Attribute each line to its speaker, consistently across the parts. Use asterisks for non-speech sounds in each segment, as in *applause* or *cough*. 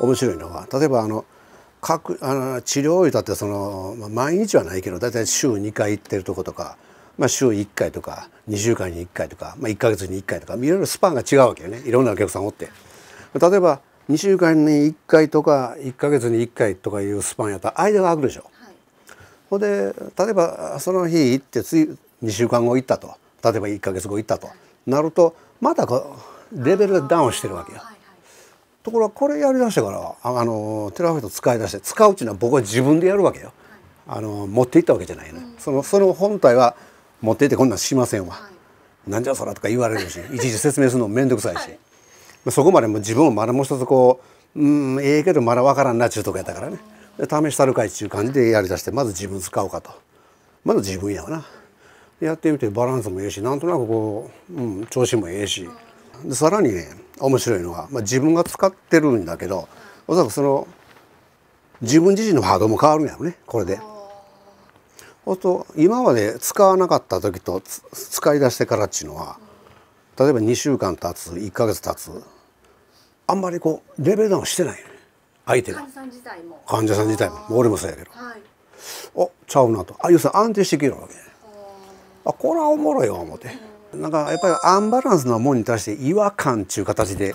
Speaker 1: 面白いのは例えばあの各あの治療医だってその、毎日はないけど大体週2回行ってるとことか、まあ、週1回とか2週間に1回とか、まあ、1か月に1回とかいろいろスパンが違うわけよねいろんなお客さんおって。例えば2週間に1回とか1か月に1回とかいうスパンやったら間が空くでしょ。はほんで例えばその日行って次2週間後行ったと例えば1か月後行ったとなるとまたこうレベルがダウンしてるわけよ。はい、ところがこれやりだしてからあのテラフェイト使い出して使うっていうのは僕は自分でやるわけよ、はい、あの持っていったわけじゃないね、うん、そのその本体は持っていってこんなんしませんわ、はい、なんじゃそらとか言われるし *laughs* いちいち説明するの面倒くさいし、はい、そこまでも自分をまだもう一つこううんええけどまだ分からんなっちゅうとこやったからね、で試したるかいっちゅう感じでやりだしてまず自分使おうかとまず自分やわなやってみてバランスもええしなんとなくこう、うん、調子もええし、でさらにね面白いのは、まあ、自分が使ってるんだけどおそらくその自分自身の波動も変わるんやろねこれで。そうと今まで使わなかった時と使い出してからっちゅうのは例えば2週間経つ1か月経つあんまりこうレベルダウンしてない、ね、相手が患者さん自体も患者さん自体も俺もそうやけど、はい、おちゃうなとあ要するに安定してきるわけあこれはおもろいわ思って。なんかやっぱりアンバランスなもんに対して違和感っちゅう形で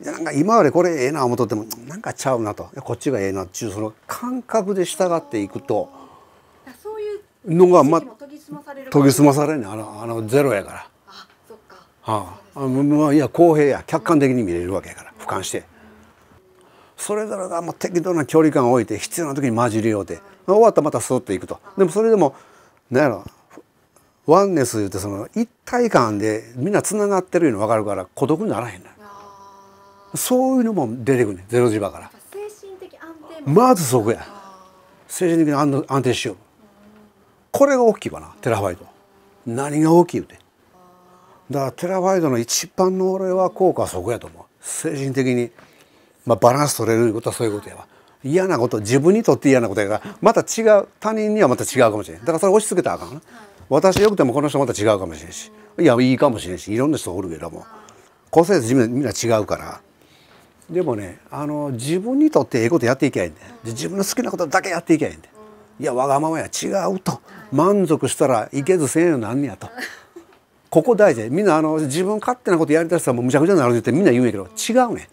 Speaker 1: なんか今までこれええな思っとってもなんかちゃうなとこっちがええなっちゅうその感覚で従っていくとそういうのがま研ぎ澄まされる研ぎ澄まされるねあのあのゼロやから。あそっかはあ、あまあいや公平や客観的に見れるわけやから俯瞰してそれぞれがもう適度な距離感を置いて必要な時に混じりようて終わったらまたそっといくとでもそれでも何やろワンネス言うてその一体感でみんなつながってるの分かるから孤独にならへんのそういうのも出てくるねゼロ磁場から精神的安定まずそこや精神的に安定しようこれが大きいかなテラファイト何が大きいうてだからテラファイトの一番の俺は効果はそこやと思う精神的に、まあ、バランス取れることはそういうことやわ嫌なこと自分にとって嫌なことやからまた違う他人にはまた違うかもしれないだからそれ押し付けたらあかんな、はい私よくてもこの人また違うかもしれんしいやいいかもしれんしいろんな人おるけども個性自分みんな違うからでもねあの自分にとってええことやっていけばいいんで自分の好きなことだけやっていけばいいんでいやわがままや違うと満足したらいけずせんようになんねやと。ここ大事みんなあの自分勝手なことやりだしたらもうむちゃくちゃになるってみんな言うんやけど違うね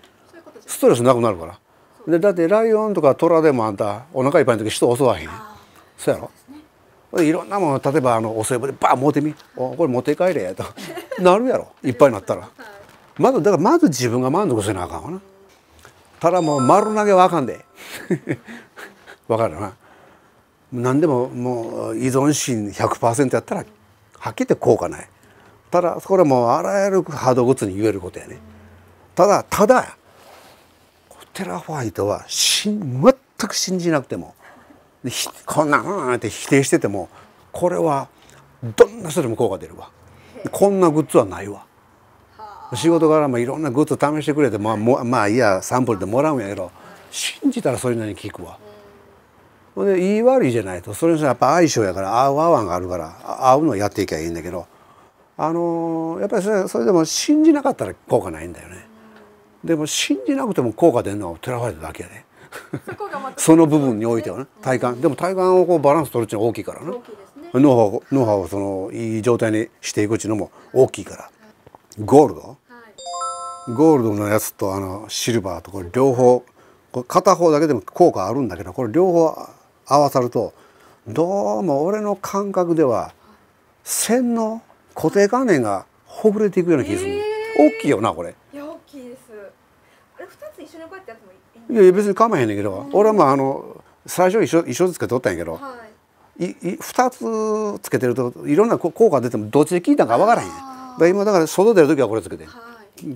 Speaker 1: ストレスなくなるからでだってライオンとかトラでもあんたお腹いっぱいの時人襲わへんそうやろいろんなもの例えばあのお歳暮でバー持ってみこれ持って帰れやと *laughs* なるやろいっぱいになったら、はい、まずだからまず自分が満足せなあかんわなただもう丸投げはあかんで *laughs* わかるな何でももう依存心100%やったらはっきり言って効果ないただこれもうあらゆるハードグッズに言えることやねただただテラファイトはしん全く信じなくてもこんなんって否定しててもこれはどんな人でも効果出るわこんなグッズはないわ仕事からもいろんなグッズ試してくれて、まあ、もまあいやサンプルでもらうんやけど信じたらそれなりに効くわ。ほんで言い悪いじゃないとそれにやっぱ相性やから合う合わんがあるから合うのをやっていけばいいんだけどあのー、やっぱりそれそれでも信じなかったら効果ないんだよね。でも信じなくても効果出るのはテラファイトだけやで、ね。その部分においてはね体幹、でも体幹をこうバランス取るっていうのは大きいからね、脳波を脳波をそのいい状態にしていくっていうのも大きいから、ゴールド、はい、ゴールドのやつとあのシルバーとこれ両方これ片方だけでも効果あるんだけどこれ両方合わさるとどうも俺の感覚では線の固定観念がほぐれていくような気がする、大きいよなこれいや大きいですあれ2つ一緒にこうやってやってもいいいや別に構わへんねんけど、俺はまああの最初一緒一緒ずつけとったんやけど、いい2つつけてるといろんな効果出てもどっちで効いたんか分からへんだ今だから外出る時はこれつけて、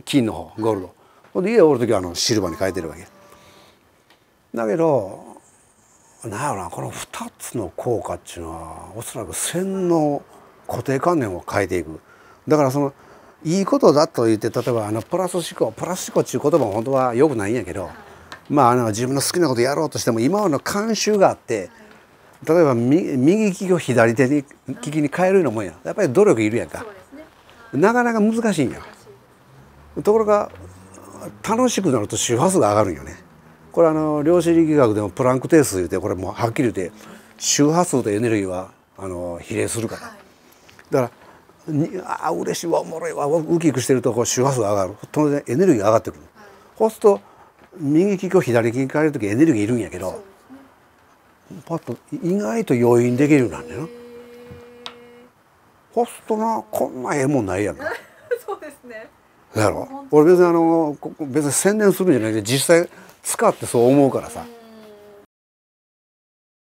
Speaker 1: 金の方ゴールドほんで家おる時はあのシルバーに変えてるわけだけどなんやろなこの2つの効果っていうのはおそらく洗脳固定観念を変えていくだからそのいいことだと言って例えばあのプラス思考プラス思考っていう言葉も本当はよくないんやけど、まあ、あの自分の好きなことやろうとしても今の慣習があって例えば右利きを左手に利きに変えるようなもんややっぱり努力いるやんか、ね、なかなか難しいんやところが楽しくなると周波数が上がるんよねこれあの量子力学でもプランク定数言うてこれもうはっきり言って周波数とエネルギーはあの比例するから、はい、だからにあ嬉しいわおもろいわウキウキしてるとこう周波数が上がる当然エネルギーが上がってくる、はい、そうすると右利きを左利き変える時エネルギーいるんやけど、ね、パッと意外と余韻できるようなんだよな。ホストなこんなええもんないやん *laughs* そうですね。だろ俺別にあの別に宣伝するんじゃなくて実際使ってそう思うからさ。うん